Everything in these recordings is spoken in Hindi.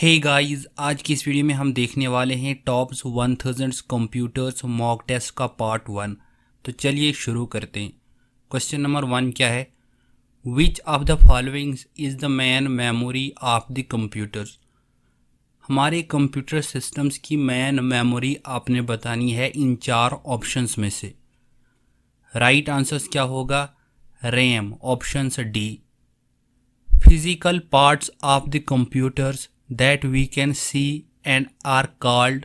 हे hey गाइस आज की इस वीडियो में हम देखने वाले हैं टॉप्स 1000 कंप्यूटर्स मॉक टेस्ट का पार्ट वन तो चलिए शुरू करते हैं क्वेश्चन नंबर वन क्या है which of the followings is the main memory of the computers हमारे कंप्यूटर सिस्टम्स की मैन मेमोरी आपने बतानी है इन चार ऑप्शंस में से राइट right आंसर्स क्या होगा RAM option D physical parts of the computers that we can see and are called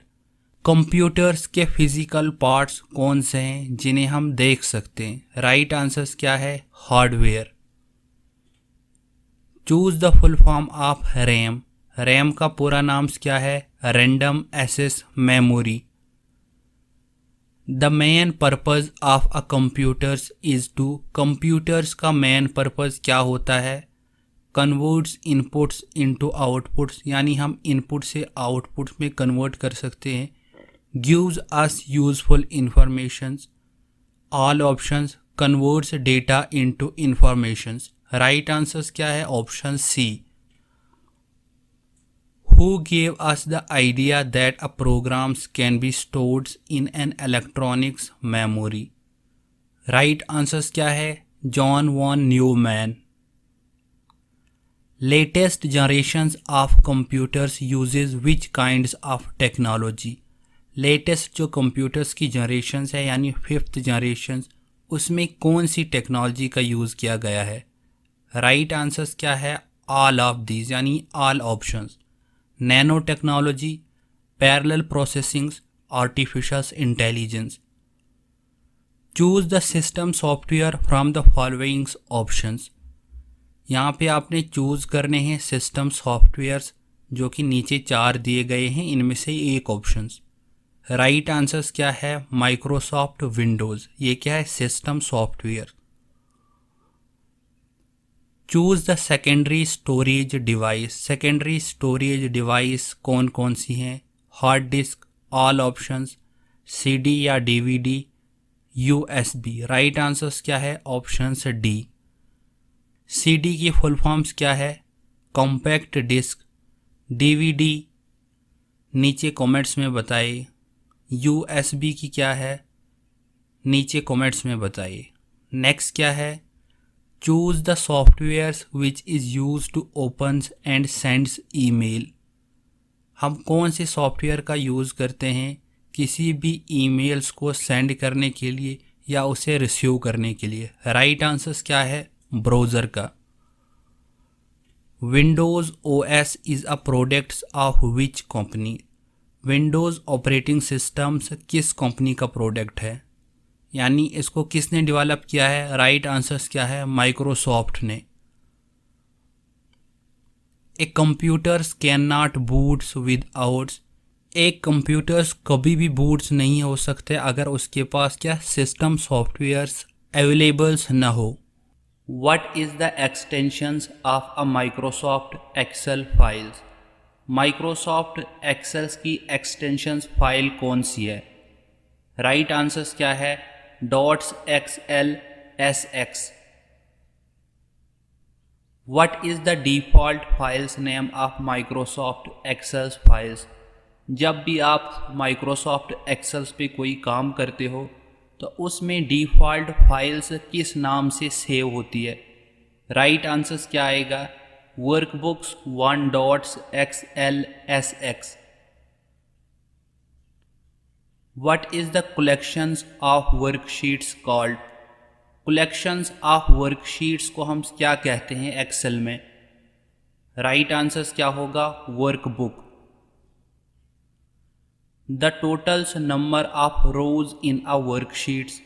computers के फिजिकल पार्ट्स कौन से हैं जिन्हें हम देख सकते हैं राइट right आंसर्स क्या है hardware choose the full form of RAM RAM का पूरा नाम क्या है random access memory the main purpose of a computers is to computers का मेन पर्पज़ क्या होता है कन्वर्ट्स इनपुट्स इनटू आउटपुट्स यानी हम इनपुट से आउटपुट में कन्वर्ट कर सकते हैं gives us useful informations all options converts data into informations right answers क्या है option C who gave us the idea that a programs can be stored in an electronics memory right answers क्या है John von Neumann latest generation of computers use which kind of technology latest जो कंप्यूटर्स की जनरेशन है यानी फिफ्थ जनरेशन उसमें कौन सी टेक्नोलॉजी का यूज़ किया गया है राइट right आंसर्स क्या है ऑल ऑफ दीज यानी all options nano technology parallel processings artificial intelligence choose the system software from the followings options यहाँ पे आपने चूज़ करने हैं सिस्टम सॉफ्टवेयर्स जो कि नीचे चार दिए गए हैं इनमें से एक ऑप्शन राइट आंसर्स क्या है माइक्रोसॉफ्ट विंडोज़ ये क्या है system software choose the secondary storage device secondary storage device कौन कौन सी हैं hard disk all options CD या डीवीडी यूएसबी राइट आंसर्स क्या है ऑप्शन डी सीडी की फुल फॉर्म्स क्या है कॉम्पैक्ट डिस्क डीवीडी नीचे कमेंट्स में बताइए यूएसबी की क्या है नीचे कमेंट्स में बताइए नेक्स्ट क्या है choose the software which is use to open and sends email हम कौन से सॉफ्टवेयर का यूज़ करते हैं किसी भी ईमेल्स को सेंड करने के लिए या उसे रिसीव करने के लिए राइट right आंसर्स क्या है ब्राउज़र का Windows O S is a products of which company Windows operating systems किस कंपनी का प्रोडक्ट है यानी इसको किसने डेवलप किया है राइट right आंसर्स क्या है माइक्रोसॉफ्ट ने a computers can not boots without एक कंप्यूटर्स कभी भी बूट्स नहीं हो सकते अगर उसके पास क्या सिस्टम सॉफ्टवेयर्स अवेलेबल्स ना हो what is the extensions of a Microsoft Excel files Microsoft Excel की एक्सटेंशन फाइल कौन सी है राइट right आंसर्स क्या है dots X L S X what is the default files name of Microsoft Excel files जब भी आप माइक्रोसॉफ्ट एक्सेल्स पे कोई काम करते हो तो उसमें डिफ़ॉल्ट फाइल्स किस नाम से सेव होती है राइट right आंसर्स क्या आएगा workbooks one dots X L S X what is the collections of worksheets called collections of worksheets को हम क्या कहते हैं एक्सेल में राइट right आंसर्स क्या होगा workbook the totals number of rows in a worksheets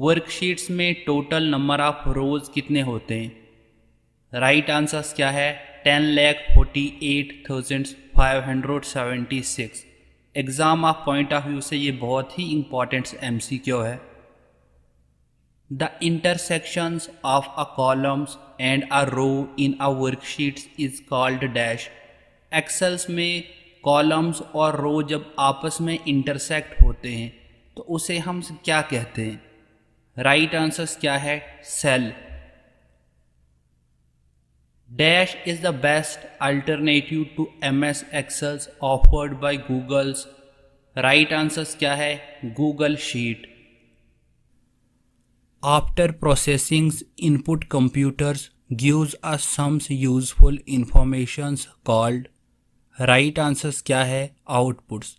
worksheets में टोटल नंबर ऑफ रोज कितने होते हैं राइट right आंसर्स क्या है ten lakh forty eight thousand five hundred seventy six exam of point of view से ये बहुत ही इम्पॉर्टेंट एम सी क्यू है the intersections of a columns and a row in a worksheets is called dash excels में कॉलम्स और रो जब आपस में इंटरसेक्ट होते हैं तो उसे हम क्या कहते हैं राइट आंसर क्या है cell dash is the best alternative to M S excels offered by googles right answer क्या है Google sheet after processing input computers gives are sums useful informations called right right answers क्या है आउटपुट्स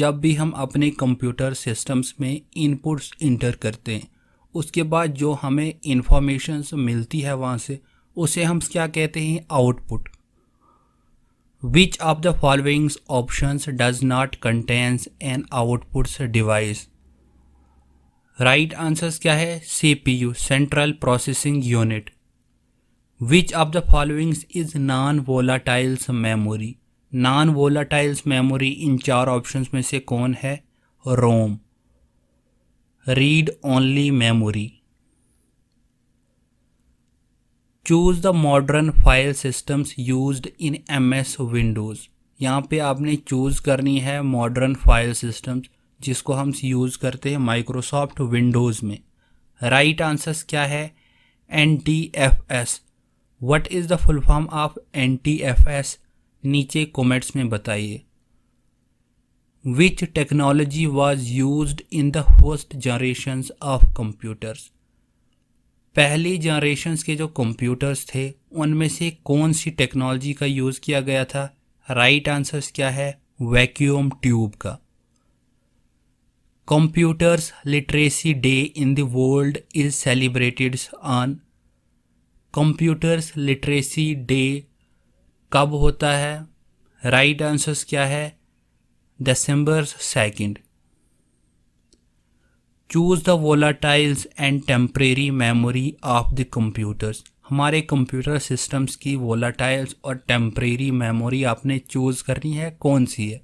जब भी हम अपने कंप्यूटर सिस्टम्स में इनपुट्स इंटर करते हैं उसके बाद जो हमें इंफॉर्मेशन मिलती है वहाँ से उसे हम क्या कहते हैं output which of the followings options does not contains an outputs device right answers क्या है C P U central processing unit which of the followings is non volatiles memory non volatiles memory इन चार ऑप्शंस में से कौन है ROM read only memory choose the modern file systems used in M S Windows यहाँ पे आपने चूज़ करनी है मॉडर्न फाइल सिस्टम्स जिसको हम यूज़ करते हैं माइक्रोसॉफ्ट विंडोज़ में राइट right आंसर्स क्या है N T F S what is the full form of N T F S नीचे कमेंट्स में बताइए which technology was use in the first generations of computers पहली जनरेशन्स के जो कंप्यूटर्स थे उनमें से कौन सी टेक्नोलॉजी का यूज़ किया गया था राइट आंसर्स क्या है वैक्यूम ट्यूब का computers literacy day in the world is celebrated on computers literacy day कब होता है राइट आंसर्स क्या है December second choose the volatiles and temporary memory of the computers हमारे कंप्यूटर सिस्टम्स की वोलाटाइल्स और टेम्परेरी मेमोरी आपने चूज़ करनी है कौन सी है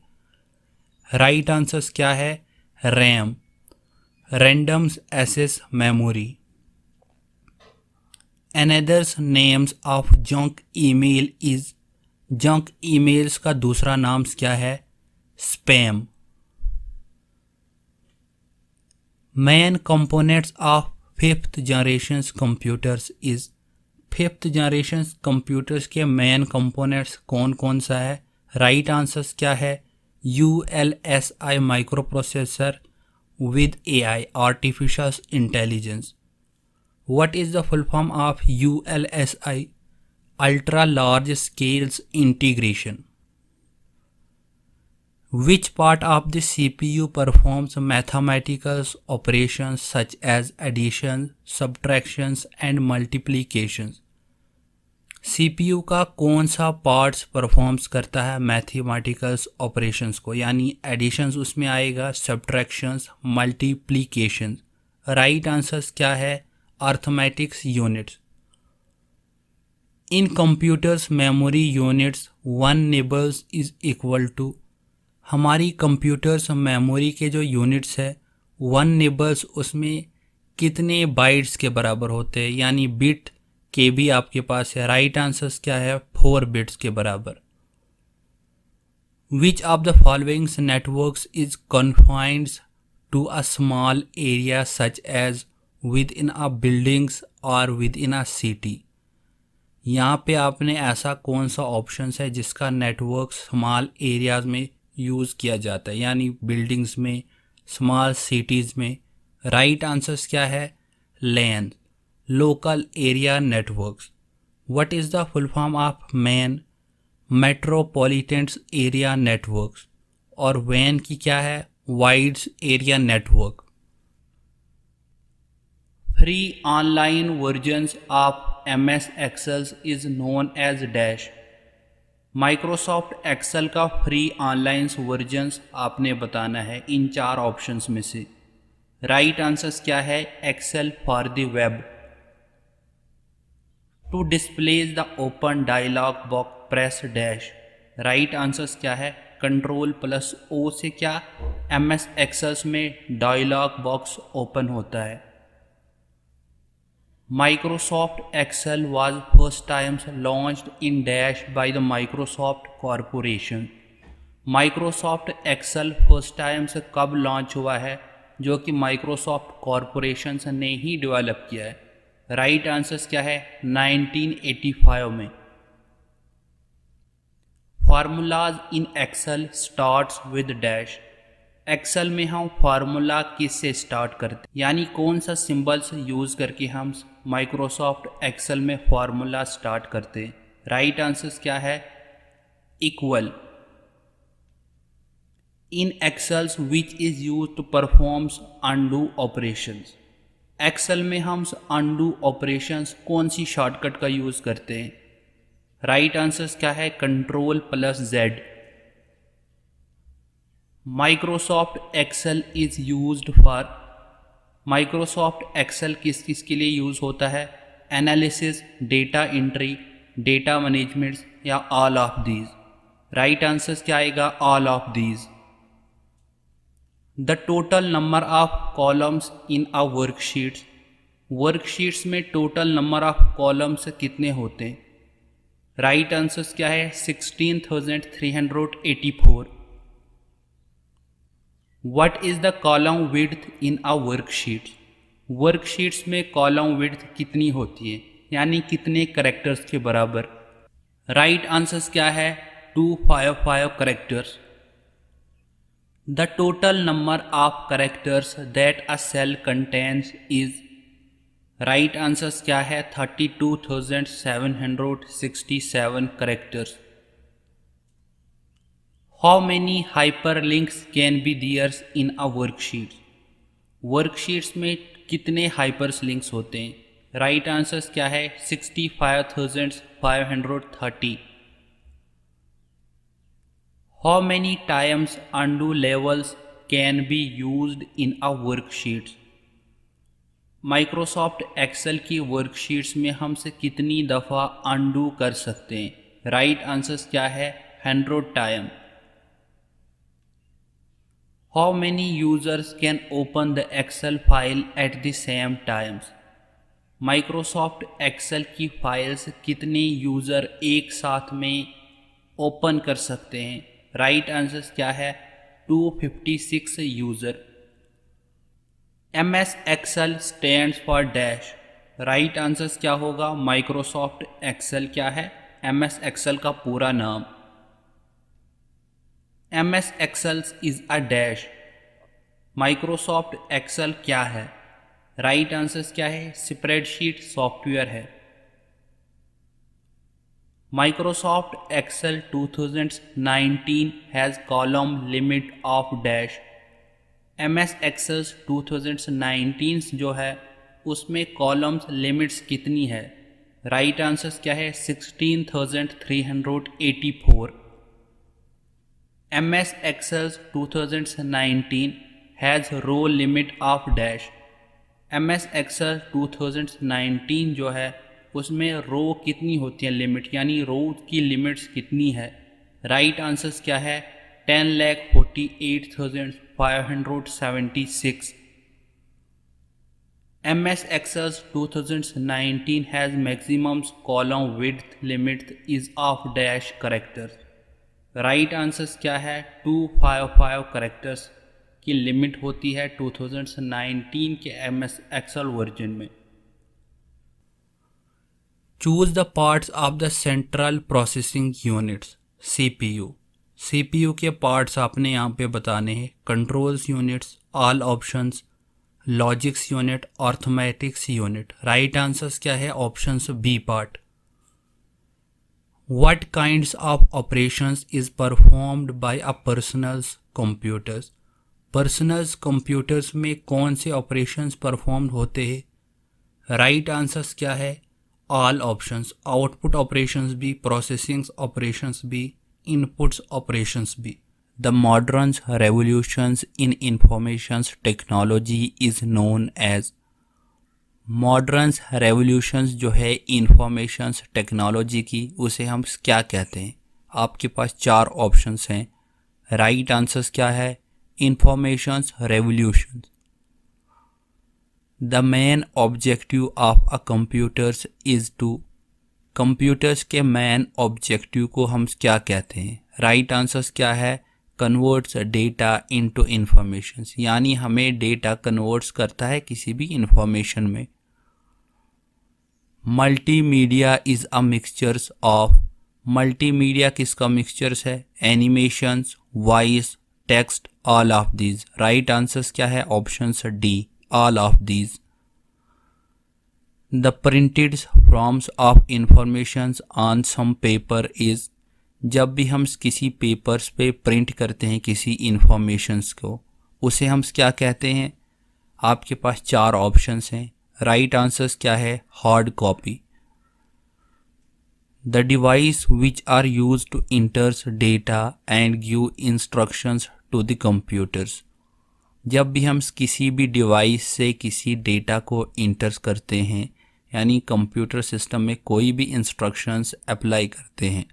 राइट right आंसर्स क्या है RAM randoms access memory anothers names of junk email is junk emails का दूसरा नाम क्या है spam main components of fifth generation computers is fifth generation computers के मेन कंपोनेंट्स कौन कौन सा है राइट right आंसर्स क्या है U L S I microprocessor with A I artificial intelligence what is the full form of U L S I ultra large scales integration which part of the C P U performs mathematicals operation such as addition subtractions and multiplications C P U का कौन सा पार्ट्स परफॉर्म्स करता है मैथामेटिकल ऑपरेशन को यानी एडिशन उसमें आएगा सब्ट्रैक्शंस मल्टीप्लीकेशन राइट आंसर्स क्या है arithmetics units in computers memory units one nibbles is equal to हमारी कंप्यूटर्स मेमोरी के जो यूनिट्स है वन नेबल्स उसमें कितने बाइट्स के बराबर होते हैं यानी बिट के भी आपके पास है राइट right आंसर्स क्या है फोर बिट्स के बराबर which of the followings networks is confined to a small area such as within a buildings और विद इन अ सिटी यहाँ पे आपने ऐसा कौन सा ऑप्शन है जिसका नेटवर्क स्मॉल एरियाज़ में यूज़ किया जाता है यानी बिल्डिंग्स में स्मॉल सिटीज़ में राइट आंसर्स क्या है LAN local area networks what is the full form of MAN metropolitan area networks और वैन की क्या है wides area network free online versions of M S excels is known as dash Microsoft Excel का फ्री ऑनलाइन वर्जन्स आपने बताना है इन चार ऑप्शंस में से राइट right आंसर्स क्या है Excel for the web to displays the open dialog box press dash right answers क्या है कंट्रोल प्लस ओ से क्या एम एस एक्सेस में डायलॉग बॉक्स ओपन होता है Microsoft Excel was first times launched in Dash by the Microsoft Corporation. Microsoft Excel first times कब लॉन्च हुआ है जो कि Microsoft Corporation ने ही डेवलप किया है राइट right आंसर्स क्या है 1985 में formulas in Excel starts with dash Excel में हम फार्मूला किस से स्टार्ट करते यानी कौन सा सिंबल्स यूज़ करके हम माइक्रोसॉफ्ट एक्सेल में फार्मूला स्टार्ट करते हैं राइट आंसर्स क्या है equal in excels which is use to performs undo operations Excel में हम अंडू ऑपरेशंस कौन सी शॉर्टकट का यूज़ करते हैं राइट right क्या है control plus Z Microsoft Excel is used for Microsoft Excel किस किस के लिए यूज़ होता है analysis data entry data management या all of these right answer क्या आएगा all of these the total number of columns in a worksheets worksheets में टोटल नंबर ऑफ कॉलम्स कितने होते हैं राइट आंसर्स क्या है sixteen thousand three hundred eighty four what is the column width in a worksheet worksheets में कॉलम विड्थ कितनी होती है यानी कितने करेक्टर्स के बराबर राइट right आंसर्स क्या है two five five characters the total number of characters that a cell contains is right answers क्या है thirty two thousand seven hundred sixty seven characters how many hyperlinks can be theres in a worksheet worksheets में कितने हाइपर्स लिंक्स होते हैं राइट आंसर्स क्या है sixty five thousand five hundred thirty how many times undo levels can be use in a worksheet Microsoft Excel की वर्कशीट्स में हमसे कितनी दफ़ा अंडू कर सकते हैं राइट right आंसर्स क्या है hundred time how many users can open the Excel file at the same times Microsoft Excel की फाइल्स कितने यूज़र एक साथ में ओपन कर सकते हैं राइट right आंसर क्या है 256 user M S Excel stand for dash right answer क्या होगा माइक्रोसॉफ्ट एक्सेल क्या है एम एस एक्सल का पूरा नाम M S Excels is a dash Microsoft Excel क्या है राइट right आंसर क्या है स्प्रेडशीट सॉफ्टवेयर है Microsoft Excel 2019 has column limit of dash M S Excels two जो है उसमें कॉलम्स लिमिट्स कितनी है राइट right आंसर क्या है 16,384 MS Excel 2019 has row limit of dash M S Excel two nineteen जो है उसमें रो कितनी होती है लिमिट यानी रो की लिमिट्स कितनी है राइट right आंसर्स क्या है ten lakh forty eight thousand five hundred seventy six M S Excel two thousand nineteen has maximums column with limit is of dash characters right right answers क्या है टू फाइव फाइव करेक्टर्स की लिमिट होती है 2019 के एम एस एक्सल वर्जन में choose the parts of the central processing units CPU CPU के पार्ट्स आपने यहाँ पे बताने हैं controls units all options logics unit arithmetics unit right answers क्या है option B part what kinds of operations is performed by a personal's computers personal's computers mein kaun operations performed right answers kya all options output operations bhi processing operations bhi inputs operations bhi the modern revolutions in information technology is known as moderns revolutions जो है इंफॉर्मेशंस टेक्नोलॉजी की उसे हम क्या कहते हैं आपके पास चार ऑप्शंस हैं राइट आंसर्स क्या है informations revolution the main objective of a computers is to computers के मेन ऑब्जेक्टिव को हम क्या कहते हैं राइट right आंसर्स क्या है कन्वर्ट्स डेटा इनटू इंफॉर्मेशंस यानी हमें डेटा कन्वर्ट्स करता है किसी भी इंफॉर्मेशन में multimedia is a mixtures of multimedia किसका मिक्सचर्स है animations voice text all of these right answers क्या है option D all of these the printed forms of information on some paper is जब भी हम किसी पेपर्स पे प्रिंट करते हैं किसी इन्फॉर्मेशंस को उसे हम क्या कहते हैं आपके पास चार ऑप्शंस हैं राइट आंसर्स क्या है hard copy the device which are use to enters data and give instructions to the computers जब भी हम किसी भी डिवाइस से किसी डेटा को इंटर्स करते हैं यानी कंप्यूटर सिस्टम में कोई भी इंस्ट्रक्शंस अप्लाई करते हैं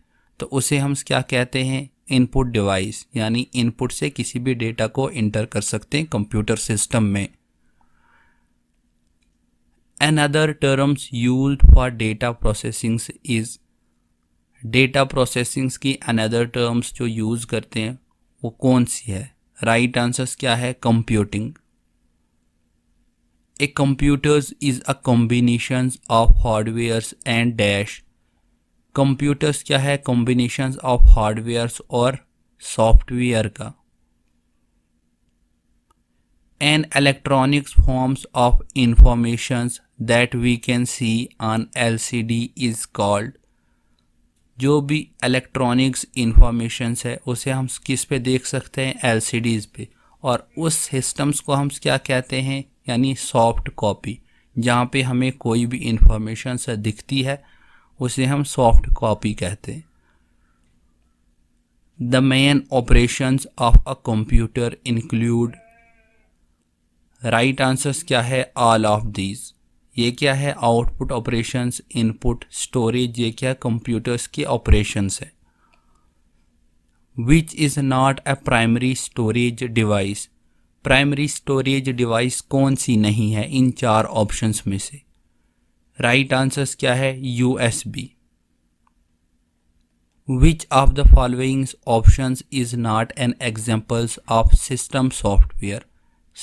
तो उसे हम क्या कहते हैं इनपुट डिवाइस यानी इनपुट से किसी भी डेटा को इंटर कर सकते हैं कंप्यूटर सिस्टम में an other terms use for data processings is data processings की अन अदर टर्म्स जो यूज करते हैं वो कौन सी है राइट right आंसर्स क्या है computing a computers is a combination of hardwares and dash computers क्या है कॉम्बिनेशन ऑफ हार्डवेयर्स और सॉफ्टवेयर का and electronics forms of informations that we can see on LCD is called जो भी इलेक्ट्रॉनिक्स इंफॉर्मेशंस है उसे हम किस पे देख सकते हैं एलसीडीज पे और उस सिस्टम्स को हम क्या कहते हैं यानी सॉफ्ट कॉपी जहाँ पे हमें कोई भी इंफॉर्मेशन दिखती है उसे हम सॉफ्ट कॉपी कहते हैं the main operations of a computer include right answers क्या है ऑल ऑफ दीज ये क्या है आउटपुट ऑपरेशंस इनपुट स्टोरेज ये क्या कंप्यूटर्स के ऑपरेशंस है which is not a primary storage device primary storage device कौन सी नहीं है इन चार ऑप्शंस में से राइट आंसर्स क्या है U S B which of the following option is not an examples of system software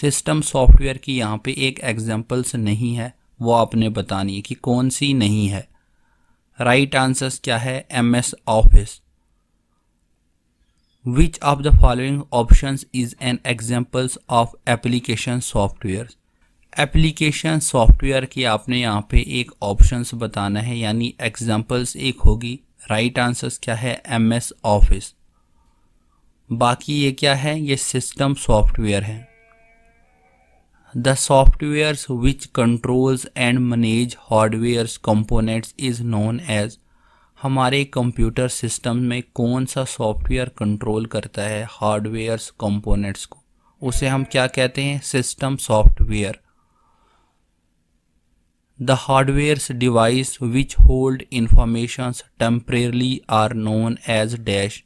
system software की यहाँ पे एक एग्जाम्पल्स नहीं है वो आपने बतानी है कि कौन सी नहीं है राइट right आंसर्स क्या है M S office which of the following option is an examples of application software application software की आपने यहाँ पे एक ऑप्शंस बताना है यानी एग्जांपल्स एक होगी राइट आंसर्स क्या है एम एस ऑफिस बाकी ये क्या है ये सिस्टम सॉफ्टवेयर है the software which controls and manage hardware components is known as हमारे कंप्यूटर सिस्टम में कौन सा सॉफ्टवेयर कंट्रोल करता है हार्डवेयर कंपोनेंट्स को उसे हम क्या कहते हैं system software the hardware's device which hold informations temporarily are known as dash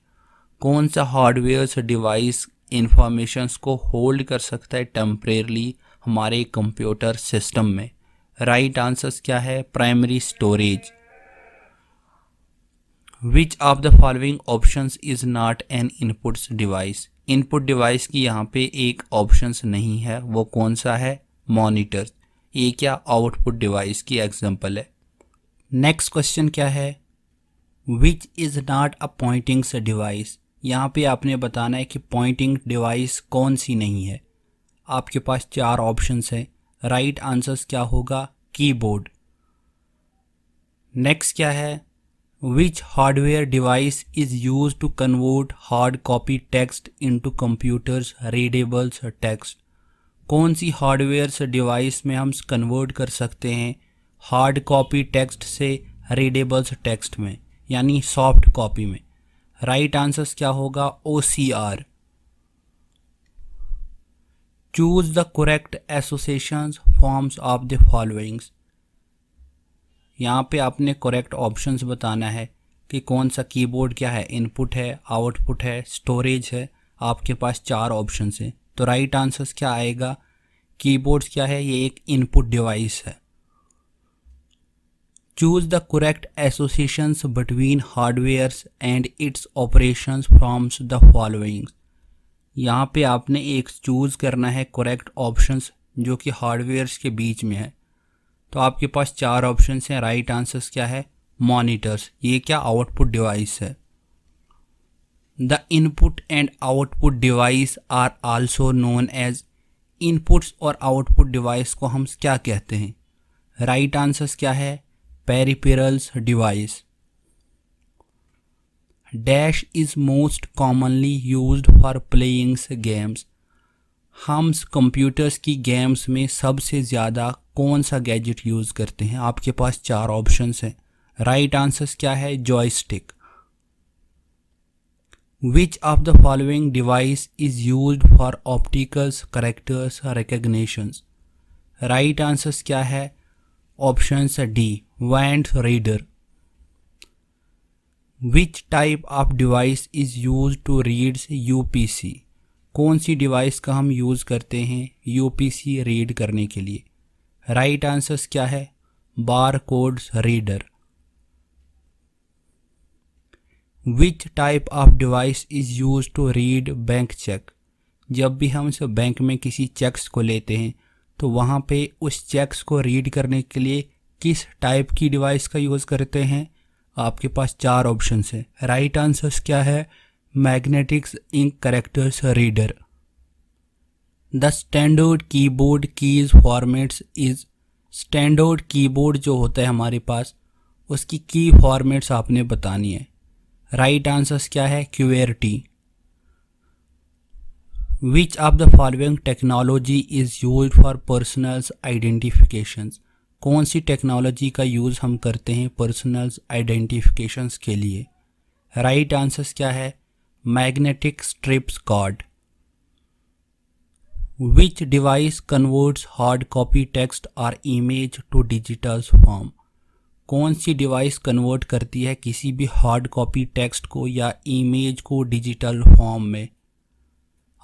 कौन सा हार्डवेयर डिवाइस इंफॉर्मेशंस को होल्ड कर सकता है टेम्परेली हमारे कंप्यूटर सिस्टम में राइट right आंसर्स क्या है primary storage which of the following option is not an input device input device की यहाँ पे एक ऑप्शन नहीं है वो कौन सा है मॉनिटर ये क्या आउटपुट डिवाइस की एग्जांपल है नेक्स्ट क्वेश्चन क्या है which is not a pointing device यहाँ पे आपने बताना है कि पॉइंटिंग डिवाइस कौन सी नहीं है आपके पास चार ऑप्शंस हैं राइट आंसर्स क्या होगा कीबोर्ड नेक्स्ट क्या है which hardware device is use to convert hard copy text into computers readables text कौन सी हार्डवेयर से डिवाइस में हम कन्वर्ट कर सकते हैं हार्ड कॉपी टेक्स्ट से रीडेबल्स टेक्स्ट में यानी सॉफ्ट कॉपी में राइट आंसर क्या होगा O C R choose the correct association forms of the followings यहाँ पे आपने करेक्ट ऑप्शंस बताना है कि कौन सा कीबोर्ड क्या है इनपुट है आउटपुट है स्टोरेज है आपके पास चार ऑप्शन हैं तो राइट आंसर क्या आएगा कीबोर्ड क्या है ये एक इनपुट डिवाइस है choose the correct associations between hardwares and its operations froms the following यहाँ पे आपने एक चूज़ करना है करेक्ट ऑप्शंस जो कि हार्डवेयर्स के बीच में है तो आपके पास चार ऑप्शंस हैं राइट आंसर्स क्या है मॉनिटर्स ये क्या आउटपुट डिवाइस है the input and output device are also known as inputs और आउटपुट डिवाइस को हम क्या कहते हैं राइट right आंसर्स क्या है peripherals device dash is most commonly use for playings games हम कंप्यूटर्स की गेम्स में सबसे ज़्यादा कौन सा गैजेट यूज़ करते हैं आपके पास चार ऑप्शन हैं राइट आंसर्स क्या है joystick Which of the following device is used for optical characters recognition? Right answers kya hai Options D Wand reader. Which type of device is used to read UPC? कौन सी डिवाइस का हम यूज़ करते हैं यूपीसी रीड करने के लिए राइट right आंसर्स क्या है bar codes reader which type of device is use to read bank cheque जब भी हम बैंक में किसी चेक्स को लेते हैं तो वहाँ पे उस चेक्स को रीड करने के लिए किस टाइप की डिवाइस का यूज़ करते हैं आपके पास चार ऑप्शंस हैं राइट आंसर्स क्या है magnetics ink characters reader the standard keyboard keys formats is standard keyboard जो होता है हमारे पास उसकी की फॉर्मेट्स आपने बतानी है राइट आंसर क्या है T which of the following technology is use for personals identifications कौन सी टेक्नोलॉजी का यूज़ हम करते हैं पर्सनल्स आइडेंटिफिकेशन के लिए राइट right आंसर क्या है magnetic strips card which device converts hard copy text और इमेज टू डिजिटल फॉर्म कौन सी डिवाइस कन्वर्ट करती है किसी भी हार्ड कॉपी टेक्स्ट को या इमेज को डिजिटल फॉर्म में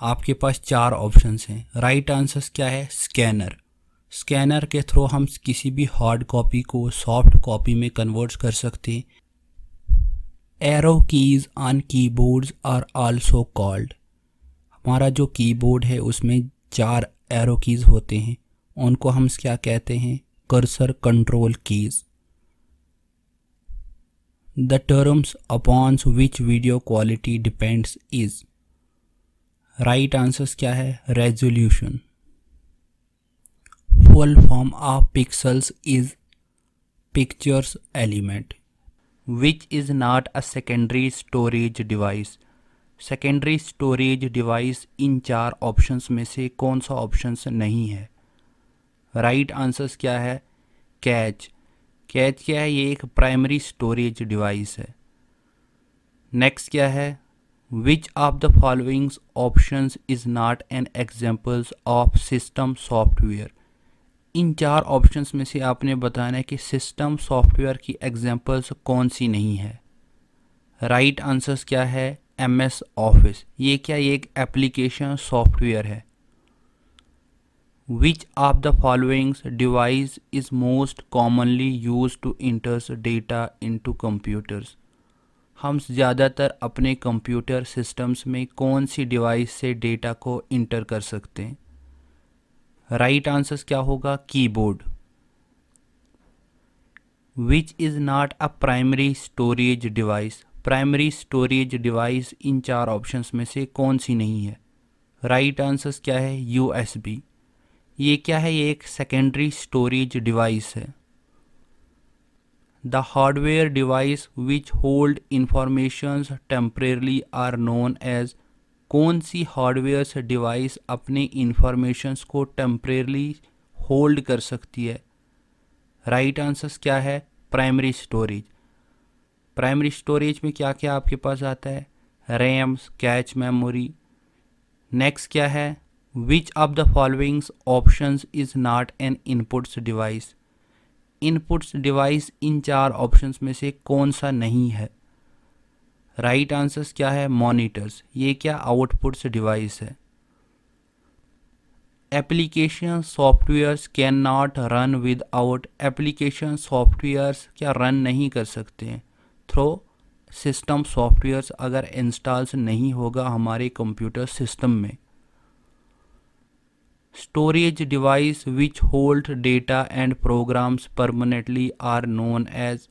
आपके पास चार ऑप्शंस हैं राइट आंसर्स क्या है स्कैनर स्कैनर के थ्रू हम किसी भी हार्ड कॉपी को सॉफ्ट कॉपी में कन्वर्ट कर सकते हैं arrow keys on keyboards are also called हमारा जो कीबोर्ड है उसमें चार एरो कीज़ होते हैं उनको हम क्या कहते हैं cursor control keys the terms upons which video quality depends is right answers क्या है resolution full form of pixels is pictures element which is not a secondary storage device secondary storage device इन चार ऑप्शंस में से कौन सा ऑप्शंस नहीं है राइट right आंसर्स क्या है कैच कैच क्या है ये एक प्राइमरी स्टोरेज डिवाइस है नेक्स्ट क्या है which of the followings options is not an examples of system software इन चार ऑप्शंस में से आपने बताना है कि सिस्टम सॉफ्टवेयर की एग्जांपल्स कौन सी नहीं है राइट right आंसर्स क्या है एम एस ऑफिस ये क्या ये एक एप्लीकेशन सॉफ्टवेयर है Which of the following device is most commonly used to enter data into computers? हम ज़्यादातर अपने कंप्यूटर सिस्टम्स में कौन सी डिवाइस से डेटा को इंटर कर सकते हैं राइट आंसर क्या होगा keyboard which is not a primary storage device primary storage device इन चार ऑप्शंस में से कौन सी नहीं है राइट right आंसर क्या है यूएसबी ये क्या है ये एक सेकेंडरी स्टोरेज डिवाइस है the hardware device which hold informations temporarily are known as कौन सी हार्डवेयर डिवाइस अपने इंफॉर्मेशंस को टेम्परेरली होल्ड कर सकती है राइट right आंसर क्या है प्राइमरी स्टोरेज प्राइमरी स्टोरेज में क्या क्या आपके पास आता है रैम्स कैच मेमोरी नेक्स्ट क्या है which of the following option is not an inputs device inputs device इन चार ऑप्शन में से कौन सा नहीं है राइट right आंसर्स क्या है मॉनिटर्स ये क्या आउटपुट्स डिवाइस है application softwares can not run without application softwares क्या रन नहीं कर सकते हैं थ्रो सिस्टम सॉफ्टवेयर्स अगर इंस्टॉल्स नहीं होगा हमारे कंप्यूटर सिस्टम में storage device which hold data and programs permanently are known as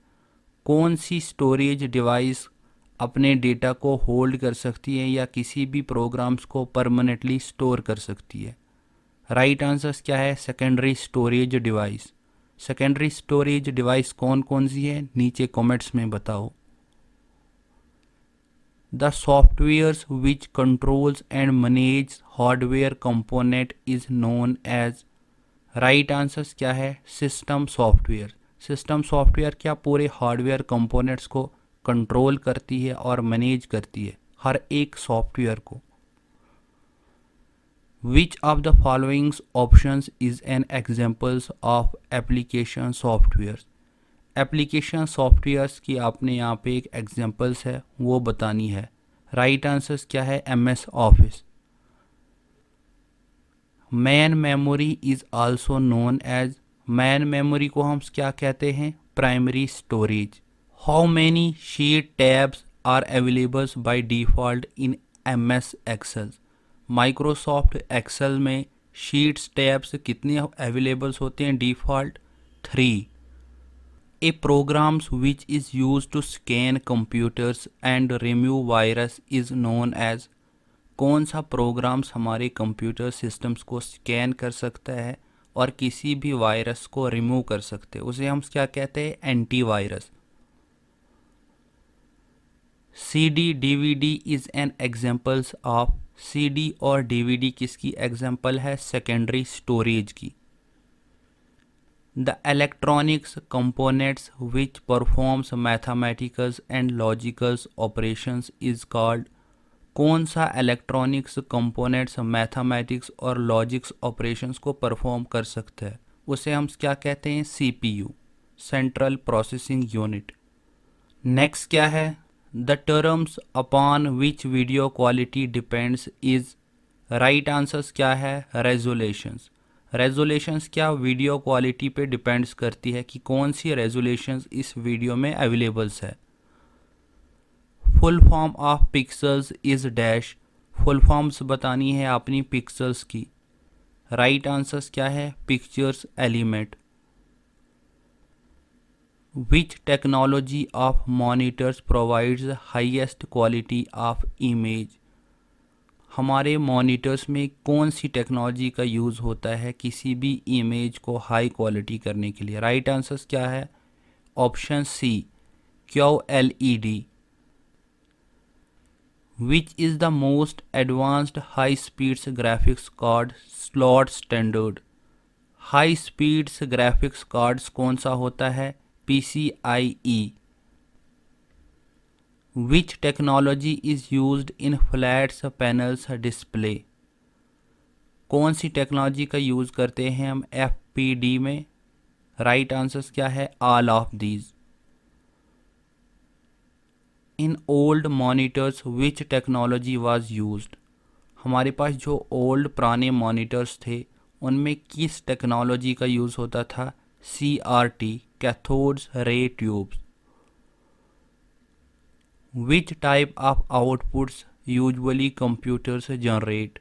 कौन सी स्टोरेज डिवाइस अपने डेटा को होल्ड कर सकती है या किसी भी प्रोग्राम्स को परमानेंटली स्टोर कर सकती है राइट right आंसर्स क्या है secondary storage device secondary storage device कौन कौन सी है नीचे कमेंट्स में बताओ the software which control and manages hardware component is known as right answer क्या है सिस्टम सॉफ्टवेयर सिस्टम सॉफ्टवेयर क्या पूरे हार्डवेयर कंपोनेंट्स को कंट्रोल करती है और मैनेज करती है हर एक सॉफ्टवेयर को which of the followings option is an examples of application software application softwares की आपने यहाँ पे एक एग्जांपल्स है वो बतानी है राइट right आंसर्स क्या है M S office main memory is also known as main memory को हम क्या कहते हैं primary storage how many sheet tabs are availables by default in M S Excel Microsoft Excel में शीट्स टैब्स कितने अवेलेबल्स होते हैं default three A programs which is used to scan computers and remove virus is known as कौन सा प्रोग्राम्स हमारे कंप्यूटर सिस्टम्स को स्कैन कर सकता है और किसी भी वायरस को रिमूव कर सकते हैं उसे हम क्या कहते हैं antivirus C D D V D is an examples of C D और डी वी डी किसकी एग्जाम्पल है सेकेंडरी स्टोरेज की the electronics components which performs mathematical and logical operation is called कौन सा इलेक्ट्रॉनिक्स कंपोनेंट्स मैथामेटिक्स और लॉजिक्स ऑपरेशंस को परफॉर्म कर सकते हैं उसे हम क्या कहते हैं CPU central processing unit next क्या है the terms upon which video quality depends is right answers क्या है रेजोलेशंस रेजोलेशन क्या वीडियो क्वालिटी पे डिपेंड्स करती है कि कौन सी रेजोलेशन इस वीडियो में अवेलेबल्स है full form of pixels is dash full forms बतानी है अपनी पिक्सल्स की राइट right आंसर्स क्या है pictures element which technology of monitors provides highest quality of image हमारे मॉनिटर्स में कौन सी टेक्नोलॉजी का यूज़ होता है किसी भी इमेज को हाई क्वालिटी करने के लिए राइट आंसर्स क्या है option C Q L E D which is the most advanced high speeds graphics card slot standard high speeds graphics cards कौन सा होता है P C I E which technology is used in flats panels display कौन सी टेक्नोलॉजी का यूज़ करते हैं हम एफ पी डी में राइट right आंसर्स क्या है all of these in old monitors which technology was use हमारे पास जो ओल्ड पुराने मॉनिटर्स थे उनमें किस टेक्नोलॉजी का यूज़ होता था C R T cathodes ray tubes Which type of outputs usually computers generate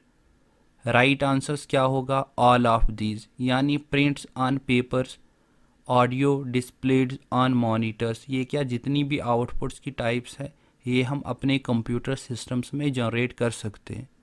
right answers क्या होगा ऑल ऑफ दीज यानी prints on papers audio displayed on monitors ये क्या जितनी भी आउटपुट्स की टाइप्स है ये हम अपने कंप्यूटर सिस्टम्स में जनरेट कर सकते हैं